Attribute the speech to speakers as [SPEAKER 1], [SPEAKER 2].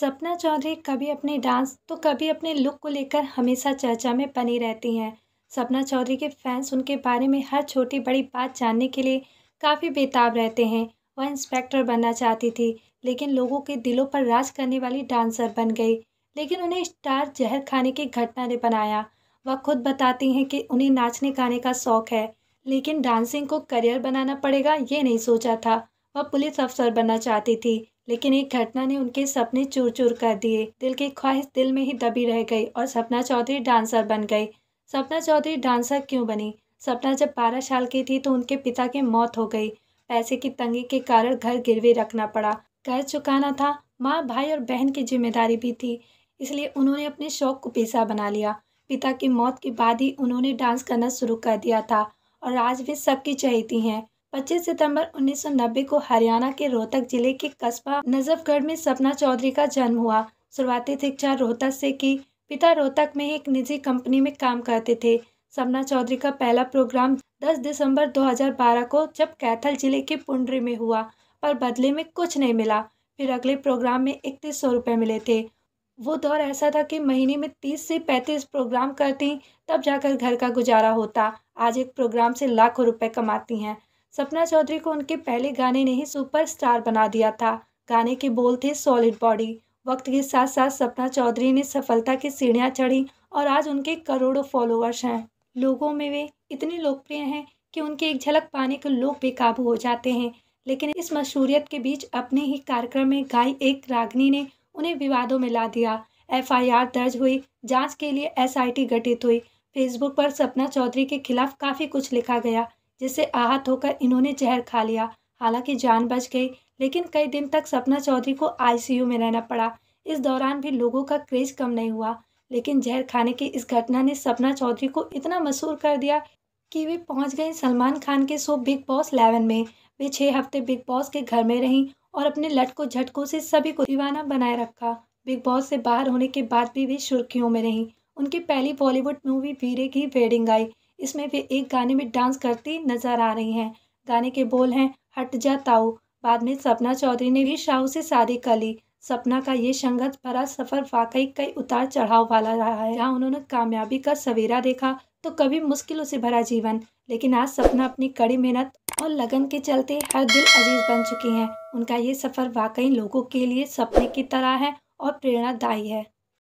[SPEAKER 1] सपना चौधरी कभी अपने डांस तो कभी अपने लुक को लेकर हमेशा चर्चा में बनी रहती हैं सपना चौधरी के फैंस उनके बारे में हर छोटी बड़ी बात जानने के लिए काफ़ी बेताब रहते हैं वह इंस्पेक्टर बनना चाहती थी लेकिन लोगों के दिलों पर राज करने वाली डांसर बन गई लेकिन उन्हें स्टार जहर खाने की घटना ने बनाया वह खुद बताती हैं कि उन्हें नाचने गाने का शौक है लेकिन डांसिंग को करियर बनाना पड़ेगा ये नहीं सोचा था वह पुलिस अफसर बनना चाहती थी लेकिन एक घटना ने उनके सपने चूर चूर कर दिए दिल की ख्वाहिश दिल में ही दबी रह गई और सपना चौधरी डांसर बन गई सपना चौधरी डांसर क्यों बनी सपना जब बारह साल की थी तो उनके पिता की मौत हो गई पैसे की तंगी के कारण घर गिरवी रखना पड़ा घर चुकाना था माँ भाई और बहन की जिम्मेदारी भी थी इसलिए उन्होंने अपने शौक को पेशा बना लिया पिता की मौत के बाद ही उन्होंने डांस करना शुरू कर दिया था और आज वे सबकी चाहती हैं 25 सितंबर 1990 को हरियाणा के रोहतक जिले के कस्बा नजफगढ़ में सपना चौधरी का जन्म हुआ शुरुआती शिक्षा रोहतक से की पिता रोहतक में एक निजी कंपनी में काम करते थे सपना चौधरी का पहला प्रोग्राम 10 दिसंबर 2012 को जब कैथल जिले के पुंडरी में हुआ पर बदले में कुछ नहीं मिला फिर अगले प्रोग्राम में इकतीस सौ रुपये मिले थे वो दौर ऐसा था कि महीने में तीस से पैंतीस प्रोग्राम करती तब जाकर घर का गुजारा होता आज एक प्रोग्राम से लाखों रुपए कमाती हैं सपना चौधरी को उनके पहले गाने ने ही सुपरस्टार बना दिया था गाने के बोल थे सॉलिड बॉडी वक्त के साथ साथ सपना चौधरी ने सफलता की सीढ़ियाँ चढ़ी और आज उनके करोड़ों फॉलोअर्स हैं लोगों में वे इतने लोकप्रिय हैं कि उनके एक झलक पाने के लोग बेकाबू हो जाते हैं लेकिन इस मशहूरियत के बीच अपने ही कार्यक्रम में गाई एक रागनी ने उन्हें विवादों में ला दिया एफआईआर दर्ज हुई जांच के लिए एसआईटी गठित हुई फेसबुक पर सपना चौधरी के खिलाफ काफ़ी कुछ लिखा गया जिससे आहत होकर इन्होंने जहर खा लिया हालांकि जान बच गई लेकिन कई दिन तक सपना चौधरी को आईसीयू में रहना पड़ा इस दौरान भी लोगों का क्रेज कम नहीं हुआ लेकिन जहर खाने की इस घटना ने सपना चौधरी को इतना मशहूर कर दिया कि वे पहुंच गए सलमान खान के शो बिग बॉस इलेवन में वे छः हफ्ते बिग बॉस के घर में रहीं और अपने लटको झटकों से सभी को दीवाना बनाए रखा बिग बॉस से बाहर होने के बाद भी वे सुर्खियों में रहीं उनकी पहली बॉलीवुड मूवी वीरे की वेडिंग आई इसमें वे एक गाने में डांस करती नजर आ रही हैं गाने के बोल हैं हट जा ताऊ बाद में सपना चौधरी ने भी शाहू से शादी कर ली सपना का ये संघर्ष भरा सफर वाकई कई उतार चढ़ाव वाला रहा है जहाँ उन्होंने कामयाबी का सवेरा देखा तो कभी मुश्किलों से भरा जीवन लेकिन आज सपना अपनी कड़ी मेहनत और लगन के चलते हर दिल अजीज बन चुकी हैं उनका ये सफ़र वाकई लोगों के लिए सपने की तरह है और प्रेरणादायी है